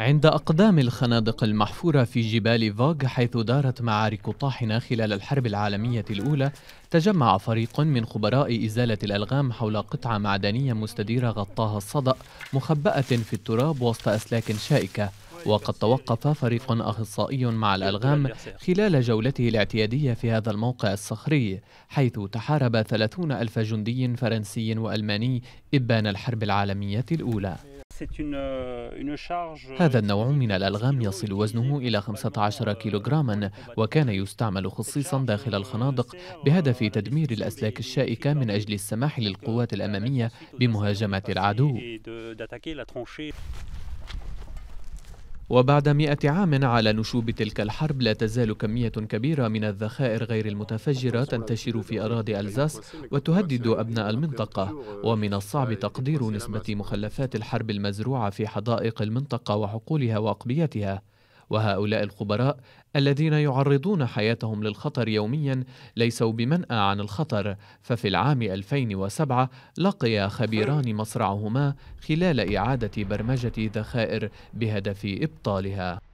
عند أقدام الخنادق المحفورة في جبال فوغ حيث دارت معارك طاحنة خلال الحرب العالمية الأولى تجمع فريق من خبراء إزالة الألغام حول قطعة معدنية مستديرة غطاها الصدأ مخبأة في التراب وسط أسلاك شائكة وقد توقف فريق أخصائي مع الألغام خلال جولته الاعتيادية في هذا الموقع الصخري حيث تحارب ثلاثون ألف جندي فرنسي وألماني إبان الحرب العالمية الأولى Euh, euh, هذا النوع من الألغام يصل وزنه إلى 15 كيلوغراما وكان يستعمل خصيصا داخل الخنادق بهدف تدمير الأسلاك الشائكة من أجل السماح للقوات الأمامية بمهاجمة العدو وبعد مئة عام على نشوب تلك الحرب لا تزال كمية كبيرة من الذخائر غير المتفجرة تنتشر في أراضي ألزاس وتهدد أبناء المنطقة ومن الصعب تقدير نسبة مخلفات الحرب المزروعة في حدائق المنطقة وحقولها وأقبيتها وهؤلاء الخبراء الذين يعرضون حياتهم للخطر يوميا ليسوا بمنأى عن الخطر ففي العام 2007 لقي خبيران مصرعهما خلال إعادة برمجة ذخائر بهدف إبطالها